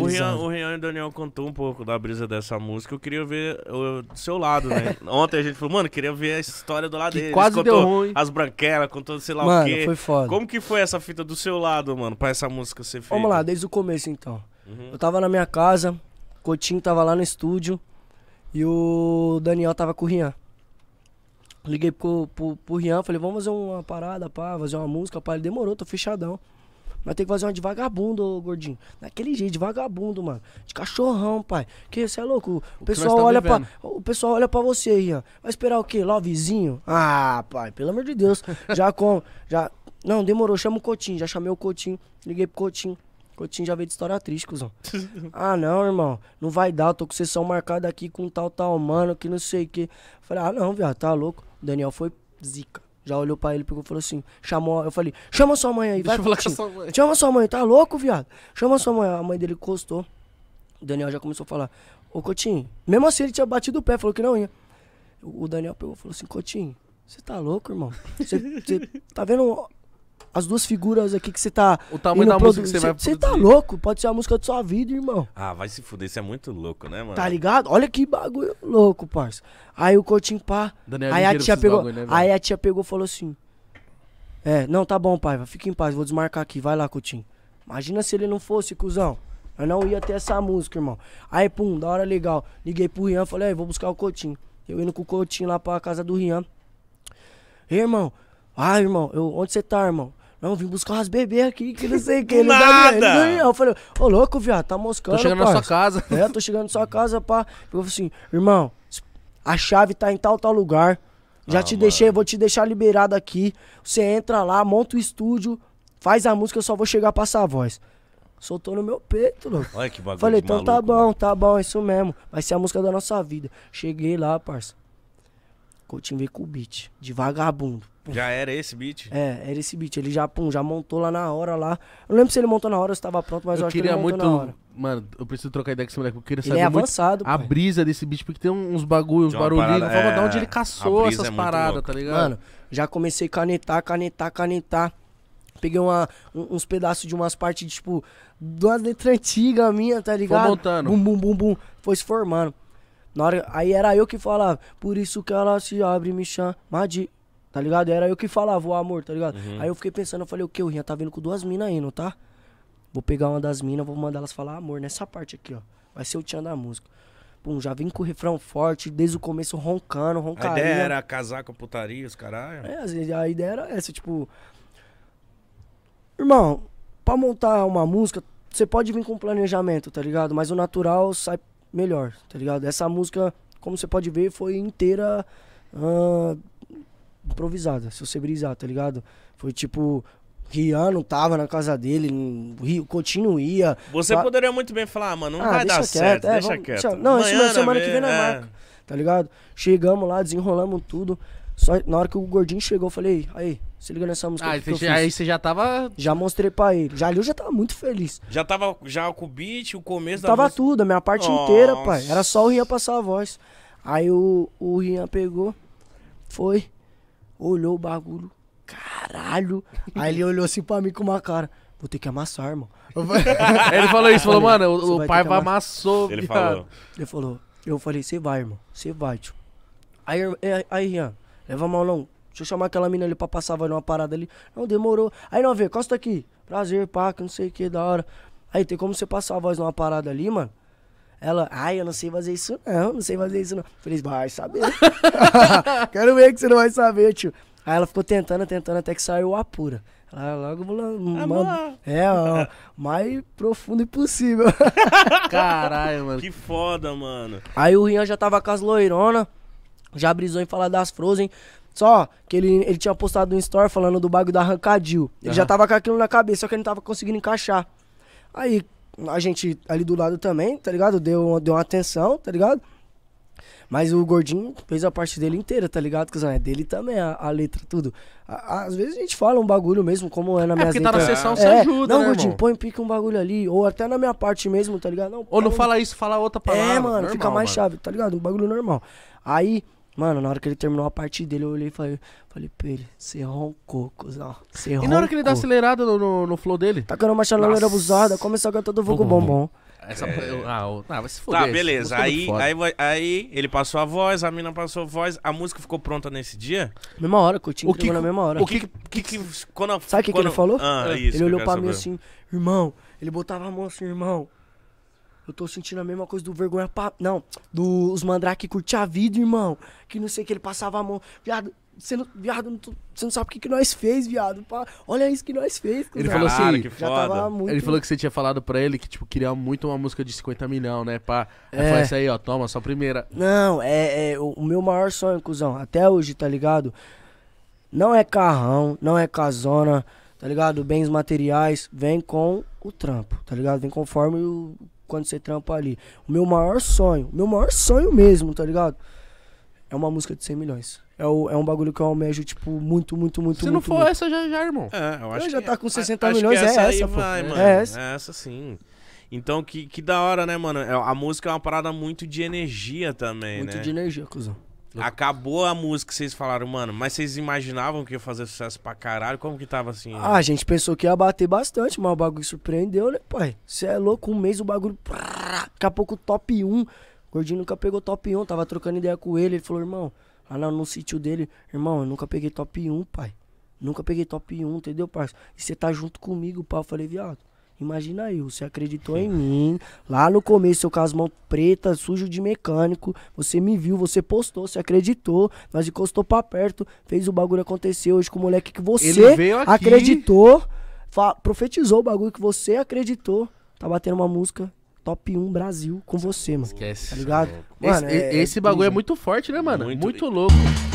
O Rian, o Rian e o Daniel contou um pouco da brisa dessa música. Eu queria ver o do seu lado, né? Ontem a gente falou, mano, queria ver a história do lado que dele. Quase contou deu ruim. As branquelas, contou sei lá mano, o quê. Foi foda. Como que foi essa fita do seu lado, mano, pra essa música ser feita? Vamos lá, desde o começo então. Uhum. Eu tava na minha casa, Cotinho tava lá no estúdio e o Daniel tava com o Rian. Liguei pro, pro, pro Rian, falei, vamos fazer uma parada, pá, fazer uma música, pá. Ele demorou, tô fechadão. Nós ter que fazer uma de vagabundo, gordinho. Daquele jeito, de vagabundo, mano. De cachorrão, pai. Que você é louco. O, o pessoal tá olha pra, o pessoal olha pra você aí, ó. Vai esperar o quê? Lovezinho? Ah, pai, pelo amor de Deus. já com. Já. Não, demorou, chama o Cotinho. Já chamei o Cotinho. Liguei pro Cotinho. Cotinho já veio de história triste, cuzão. ah, não, irmão. Não vai dar. Eu tô com sessão marcada aqui com tal, tal, mano, que não sei o quê. Falei, ah, não, viado, tá louco. O Daniel foi zica. Já olhou pra ele, pegou e falou assim, chamou, eu falei, chama sua mãe aí, Deixa vai. Deixa sua mãe. Chama sua mãe, tá louco, viado? Chama sua mãe. A mãe dele encostou. O Daniel já começou a falar, ô Cotinho, mesmo assim ele tinha batido o pé, falou que não ia. O Daniel pegou e falou assim, Cotinho, você tá louco, irmão? Você tá vendo as duas figuras aqui que você tá. O tamanho da música que você vai Você tá louco? Pode ser a música de sua vida, irmão. Ah, vai se fuder, você é muito louco, né, mano? Tá ligado? Olha que bagulho louco, parça. Aí o Coutinho pá. Daniel aí a tia pegou. Bagulho, né, aí a tia pegou e falou assim: É, não, tá bom, pai, fica em paz, vou desmarcar aqui, vai lá, Coutinho. Imagina se ele não fosse, cuzão. Eu não ia ter essa música, irmão. Aí, pum, da hora legal. Liguei pro Rian, falei: Aí, vou buscar o Coutinho. Eu indo com o Coutinho lá pra casa do Rian. Ei, irmão. Ah, irmão, eu, onde você tá, irmão? Não, vim buscar umas bebês aqui, que não sei o que. Nada! Dá, é? eu falei, ô louco, viado, tá moscando, Tô chegando parça. na sua casa. É, tô chegando na sua casa, pá. Eu falei assim, irmão, a chave tá em tal, tal lugar. Já ah, te mano. deixei, vou te deixar liberado aqui. Você entra lá, monta o estúdio, faz a música, eu só vou chegar a passar a voz. Soltou no meu peito, louco. Olha que bagulho Falei, então tá maluco, tá bom, mano. tá bom, é isso mesmo. Vai ser a música da nossa vida. Cheguei lá, parça. Coutinho veio com o beat, de vagabundo. Já era esse beat? É, era esse beat. Ele já, pum, já montou lá na hora lá. Eu não lembro se ele montou na hora ou se tava pronto, mas eu, eu acho que ele montou muito... na hora. Mano, eu preciso trocar ideia com esse moleque, eu queria saber ele é avançado, a pô. brisa desse beat, porque tem uns bagulhos, uns barulhinhos, vamos é... dar onde ele caçou essas é paradas, tá ligado? Mano, já comecei a canetar, canetar, canetar. Peguei uma, uns pedaços de umas partes, tipo, de, tipo, duas letras antigas minha, tá ligado? Foi montando. Bum, bum, bum, bum. Foi se formando. Hora, aí era eu que falava, por isso que ela se abre e me chama de. Tá ligado? Era eu que falava, o amor, tá ligado? Uhum. Aí eu fiquei pensando, eu falei, o que? O Rinha tá vindo com duas minas aí, não tá? Vou pegar uma das minas, vou mandar elas falar amor nessa parte aqui, ó. Vai ser o tchan da música. Pum, já vim com o refrão forte, desde o começo roncando, roncando A ideia era casar com putaria, os caralho? É, a ideia era essa, tipo... Irmão, pra montar uma música, você pode vir com um planejamento, tá ligado? Mas o natural sai melhor, tá ligado? Essa música, como você pode ver, foi inteira uh, improvisada, se você brisar, tá ligado? Foi tipo, Rian não tava na casa dele, Rio Coutinho ia. Você pra... poderia muito bem falar, ah, mano, não ah, vai dar quieto, certo. É, deixa vamos, quieto. Deixa... Não, Amanhã semana, semana né, mesmo, que vem na é. marca tá ligado? Chegamos lá, desenrolamos tudo. Só na hora que o gordinho chegou, eu falei, aí, se liga nessa música. Ah, que você, que aí você já tava. Já mostrei pra ele. Já ali eu já tava muito feliz. Já tava já com o beat, o começo da Tava música... tudo, a minha parte Nossa. inteira, pai. Era só o Rian passar a voz. Aí o, o Rian pegou, foi, olhou o bagulho. Caralho! Aí ele olhou assim pra mim com uma cara. Vou ter que amassar, mano. ele falou isso, falou, mano, o, o pai vai amassou. Ele falou. Ele falou, eu falei, você vai, irmão, você vai, tio. Aí, aí, é, aí, Rian, leva a mão não. Deixa eu chamar aquela mina ali pra passar, vai numa parada ali. Não, demorou. Aí, não, vê, costa aqui. Prazer, paca, não sei o que, da hora. Aí, tem como você passar a voz numa parada ali, mano? Ela, ai, eu não sei fazer isso não, não sei fazer isso não. Falei, vai saber. Quero ver que você não vai saber, tio. Aí ela ficou tentando, tentando, até que saiu a pura. Ah, logo mano uma, É, ó mais profundo possível. Caralho, mano. Que foda, mano. Aí o Rian já tava com as loirona, já brisou em falar das Frozen. Só que ele, ele tinha postado um story falando do bagulho da arrancadil Ele uhum. já tava com aquilo na cabeça, só que ele não tava conseguindo encaixar. Aí a gente ali do lado também, tá ligado? Deu, deu uma atenção, tá ligado? Mas o Gordinho fez a parte dele inteira, tá ligado, cuzão? É dele também a, a letra, tudo. À, às vezes a gente fala um bagulho mesmo, como é na é, minha é letra. tá na sessão, é, você ajuda, Não, né, Gordinho, irmão? põe pica um bagulho ali. Ou até na minha parte mesmo, tá ligado? Não, ou não, fala isso, fala outra é, palavra. É, mano, normal, fica mais mano. chave, tá ligado? Um bagulho normal. Aí... Mano, na hora que ele terminou a parte dele, eu olhei e falei, falei pra ele, você roncou, cuzão. Você roncou. E na hora que ele dá acelerada no, no, no flow dele? Tacando uma chaleira abusada, começou a cantar do Vogo Bombom. Essa, é. eu, ah, eu, ah, vai se Tá, beleza. É aí, aí, aí ele passou a voz, a mina passou a voz, a música ficou pronta nesse dia? Mesma hora, Coutinho o que, na mesma hora. O que, que, que, quando, Sabe o que, que ele falou? Ah, é. isso, ele olhou pra mim assim, irmão, ele botava a mão assim, irmão, eu tô sentindo a mesma coisa do vergonha. Não, dos mandrake curtir a vida, irmão. Que não sei que ele passava a mão. Viado, você não, viado, você não sabe o que, que nós fez, viado. Pá, olha isso que nós fez. Ele falou assim, que foda. Muito... Ele falou que você tinha falado pra ele que, tipo, queria muito uma música de 50 milhões, né, pá. Aí é. falou, essa aí, ó, toma, só a primeira. Não, é, é, o meu maior sonho, cuzão, até hoje, tá ligado? Não é carrão, não é casona, tá ligado? Bens materiais, vem com o trampo, tá ligado? Vem conforme o, quando você trampa ali. O meu maior sonho, meu maior sonho mesmo, tá ligado? é uma música de 100 milhões. É, o, é um bagulho que eu almejo, tipo, muito, muito, muito, Se muito, não for muito. essa, já, já, irmão. É, eu acho eu já tá com 60 milhões, que essa é essa, pô. Vai, mano. É, é essa. É essa sim. Então, que, que da hora, né, mano? É, a música é uma parada muito de energia também, muito né? Muito de energia, cuzão. Acabou a música, vocês falaram, mano, mas vocês imaginavam que ia fazer sucesso pra caralho? Como que tava assim? Né? Ah, a gente pensou que ia bater bastante, mas o bagulho surpreendeu, né, pai? Você é louco, um mês o bagulho. daqui a pouco top 1. Gordinho nunca pegou top 1, tava trocando ideia com ele. Ele falou, irmão, lá no, no sítio dele, irmão, eu nunca peguei top 1, pai. Nunca peguei top 1, entendeu, parça? E você tá junto comigo, pai. Eu falei, viado, imagina aí, você acreditou em mim. Lá no começo, eu com as mãos pretas, sujo de mecânico. Você me viu, você postou, você acreditou. Nós encostou pra perto, fez o bagulho acontecer hoje com o moleque que você acreditou. Profetizou o bagulho que você acreditou. Tá batendo uma música top 1 Brasil com você, mano. Esquece. Tá ligado? Mano, esse, é-, é, esse bagulho é muito forte, né, mano? Muito, muito louco.